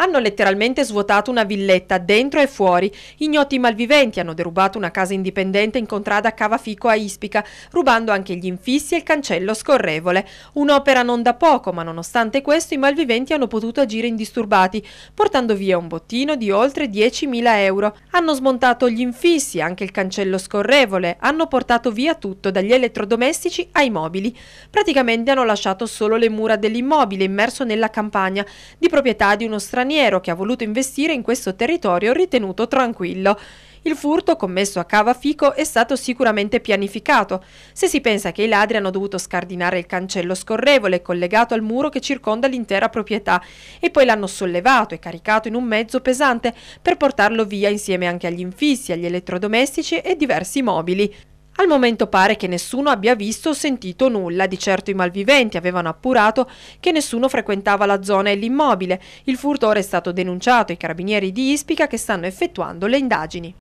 Hanno letteralmente svuotato una villetta dentro e fuori. Ignoti malviventi hanno derubato una casa indipendente in contrada Cavafico a Ispica, rubando anche gli infissi e il cancello scorrevole. Un'opera non da poco, ma nonostante questo i malviventi hanno potuto agire indisturbati, portando via un bottino di oltre 10.000 euro. Hanno smontato gli infissi, anche il cancello scorrevole, hanno portato via tutto, dagli elettrodomestici ai mobili. Praticamente hanno lasciato solo le mura dell'immobile, immerso nella campagna, di proprietà di uno straniero straniero che ha voluto investire in questo territorio ritenuto tranquillo. Il furto commesso a Cava Fico è stato sicuramente pianificato, se si pensa che i ladri hanno dovuto scardinare il cancello scorrevole collegato al muro che circonda l'intera proprietà e poi l'hanno sollevato e caricato in un mezzo pesante per portarlo via insieme anche agli infissi, agli elettrodomestici e diversi mobili. Al momento pare che nessuno abbia visto o sentito nulla, di certo i malviventi avevano appurato che nessuno frequentava la zona e l'immobile. Il furtore è stato denunciato ai carabinieri di Ispica che stanno effettuando le indagini.